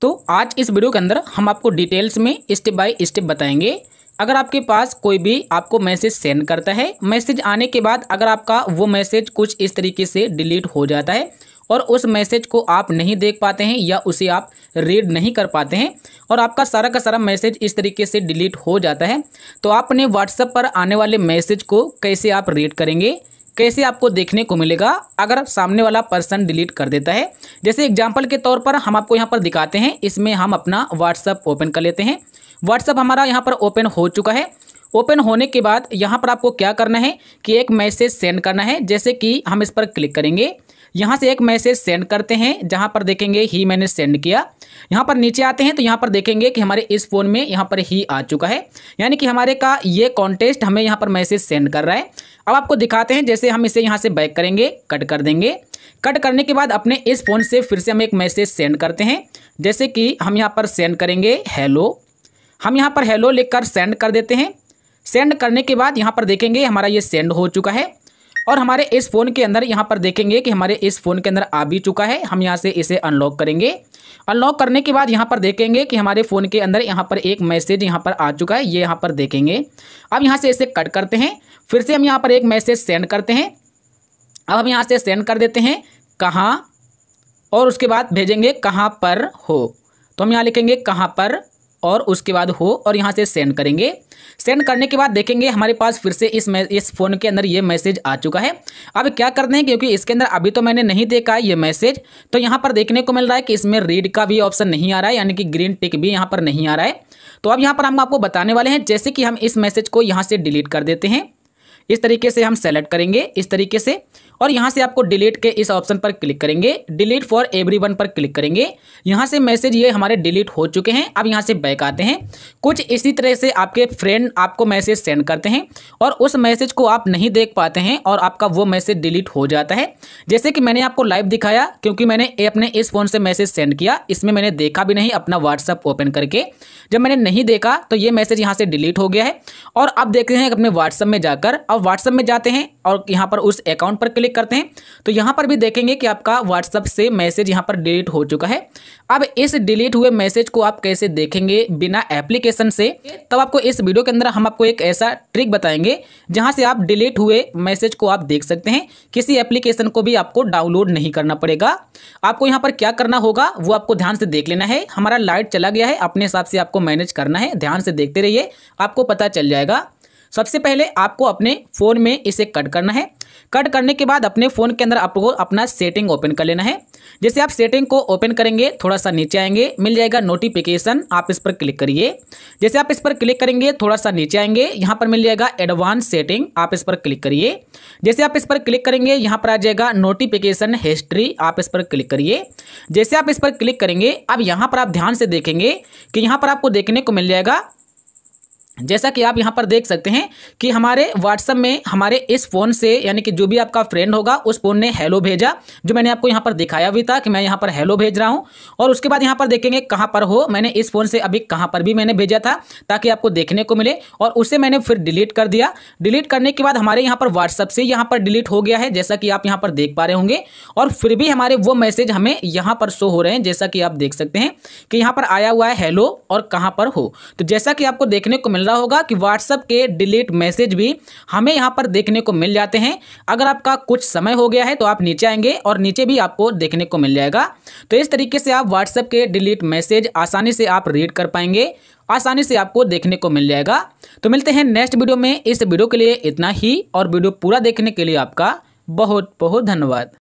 तो आज इस वीडियो के अंदर हम आपको डिटेल्स में स्टेप बाय स्टेप बताएंगे अगर आपके पास कोई भी आपको मैसेज सेंड करता है मैसेज आने के बाद अगर आपका वो मैसेज कुछ इस तरीके से डिलीट हो जाता है और उस मैसेज को आप नहीं देख पाते हैं या उसे आप रीड नहीं कर पाते हैं और आपका सारा का सारा मैसेज इस तरीके से डिलीट हो जाता है तो आप अपने व्हाट्सएप पर आने वाले मैसेज को कैसे आप रीड करेंगे कैसे आपको देखने को मिलेगा अगर सामने वाला पर्सन डिलीट कर देता है जैसे एग्जाम्पल के तौर पर हम आपको यहाँ पर दिखाते हैं इसमें हम अपना व्हाट्सअप ओपन कर लेते हैं व्हाट्सअप हमारा यहाँ पर ओपन हो चुका है ओपन होने के बाद यहाँ पर आपको क्या करना है कि एक मैसेज सेंड करना है जैसे कि हम इस पर क्लिक करेंगे यहाँ से एक मैसेज सेंड करते हैं जहाँ पर देखेंगे ही मैंने सेंड किया यहाँ पर नीचे आते हैं तो यहाँ पर देखेंगे कि हमारे इस फ़ोन में यहाँ पर ही आ चुका है यानी कि हमारे का ये कॉन्टेस्ट हमें यहाँ पर मैसेज सेंड कर रहा है अब आपको दिखाते हैं जैसे हम इसे यहाँ से बैक करेंगे कट कर देंगे कट करने के बाद अपने इस फ़ोन से फिर से हम एक मैसेज सेंड करते हैं जैसे कि हम यहाँ पर सेंड करेंगे हेलो हम यहाँ पर हेलो लिख सेंड कर देते हैं सेंड करने के बाद यहाँ पर देखेंगे हमारा ये सेंड हो चुका है और हमारे इस फ़ोन के अंदर यहाँ पर देखेंगे कि हमारे इस फ़ोन के अंदर आ भी चुका है हम यहाँ से इसे अनलॉक करेंगे अनलॉक करने के बाद यहाँ पर देखेंगे कि हमारे फ़ोन के अंदर यहाँ पर एक मैसेज यहाँ पर आ चुका है ये यहाँ पर देखेंगे अब यहाँ से इसे कट करते हैं फिर से हम यहाँ पर एक मैसेज सेंड करते हैं अब हम यहाँ से सेंड कर देते हैं कहाँ और उसके बाद भेजेंगे कहाँ पर हो तो हम यहाँ लिखेंगे कहाँ पर और उसके बाद हो और यहाँ से सेंड करेंगे सेंड करने के बाद देखेंगे हमारे पास फिर से इस इस फ़ोन के अंदर ये मैसेज आ चुका है अब क्या करते हैं क्योंकि इसके अंदर अभी तो मैंने नहीं देखा है ये मैसेज तो यहाँ पर देखने को मिल रहा है कि इसमें रीड का भी ऑप्शन नहीं आ रहा है यानी कि ग्रीन टिक भी यहाँ पर नहीं आ रहा है तो अब यहाँ पर हम आपको बताने वाले हैं जैसे कि हम इस मैसेज को यहाँ से डिलीट कर देते हैं इस तरीके से हम सेलेक्ट करेंगे इस तरीके से और यहाँ से आपको डिलीट के इस ऑप्शन पर क्लिक करेंगे डिलीट फॉर एवरी वन पर क्लिक करेंगे यहाँ से मैसेज ये हमारे डिलीट हो चुके हैं अब यहाँ से बैक आते हैं कुछ इसी तरह से आपके फ्रेंड आपको मैसेज सेंड करते हैं और उस मैसेज को आप नहीं देख पाते हैं और आपका वो मैसेज डिलीट हो जाता है जैसे कि मैंने आपको लाइव दिखाया क्योंकि मैंने अपने इस फ़ोन से मैसेज सेंड किया इसमें मैंने देखा भी नहीं अपना व्हाट्सअप ओपन करके जब मैंने नहीं देखा तो ये मैसेज यहाँ से डिलीट हो गया है और अब देखते हैं अपने व्हाट्सअप में जाकर अब व्हाट्सअप में जाते हैं और यहाँ पर उस अकाउंट पर क्लिक करते हैं तो यहाँ पर भी देखेंगे कि आपका व्हाट्सअप से मैसेज यहाँ पर डिलीट हो चुका है अब इस डिलीट हुए मैसेज को आप कैसे देखेंगे बिना एप्लीकेशन से तब आपको इस वीडियो के अंदर हम आपको एक ऐसा ट्रिक बताएंगे जहाँ से आप डिलीट हुए मैसेज को आप देख सकते हैं किसी एप्लीकेशन को भी आपको डाउनलोड नहीं करना पड़ेगा आपको यहाँ पर क्या करना होगा वो आपको ध्यान से देख लेना है हमारा लाइट चला गया है अपने हिसाब से आपको मैनेज करना है ध्यान से देखते रहिए आपको पता चल जाएगा सबसे पहले आपको अपने फ़ोन में इसे कट करना है कट करने के बाद अपने फ़ोन के अंदर आपको अपना सेटिंग ओपन कर लेना है जैसे आप सेटिंग को ओपन करेंगे थोड़ा सा नीचे आएंगे मिल जाएगा नोटिफिकेशन आप इस पर क्लिक करिए जैसे आप इस पर क्लिक करेंगे थोड़ा सा नीचे आएंगे यहाँ पर मिल जाएगा एडवांस सेटिंग आप इस पर क्लिक करिए जैसे आप इस पर क्लिक करेंगे यहाँ पर आ जाएगा नोटिफिकेशन हिस्ट्री आप इस पर क्लिक करिए जैसे आप इस पर क्लिक करेंगे अब यहाँ पर आप ध्यान से देखेंगे कि यहाँ पर आपको देखने को मिल जाएगा जैसा कि आप यहाँ पर देख सकते हैं कि हमारे व्हाट्सअप में हमारे इस फ़ोन से यानी कि जो भी आपका फ्रेंड होगा उस फ़ोन ने हेलो भेजा जो मैंने आपको यहाँ पर दिखाया भी था कि मैं यहाँ पर हेलो भेज रहा हूँ और उसके बाद यहाँ पर देखेंगे कहाँ पर हो मैंने इस फ़ोन से अभी कहाँ पर भी मैंने भेजा था ताकि आपको देखने को मिले और उसे मैंने फिर डिलीट कर दिया डिलीट करने के बाद हमारे यहाँ पर व्हाट्सअप से यहाँ पर डिलीट हो गया है जैसा कि आप यहाँ पर देख पा रहे होंगे और फिर भी हमारे वो मैसेज हमें यहाँ पर शो हो रहे हैं जैसा कि आप देख सकते हैं कि यहाँ पर आया हुआ है हेलो और कहाँ पर हो तो जैसा कि आपको देखने को मिल रहा होगा कि व्हाट्सएप के डिलीट मैसेज भी हमें यहाँ पर देखने को मिल जाते हैं अगर आपका कुछ समय हो गया है तो आप नीचे आएंगे और नीचे भी आपको देखने को मिल जाएगा तो इस तरीके से आप व्हाट्सएप के डिलीट मैसेज आसानी से आप रीड कर पाएंगे आसानी से आपको देखने को मिल जाएगा तो मिलते हैं नेक्स्ट वीडियो में इस वीडियो के लिए इतना ही और वीडियो पूरा देखने के लिए आपका बहुत बहुत धन्यवाद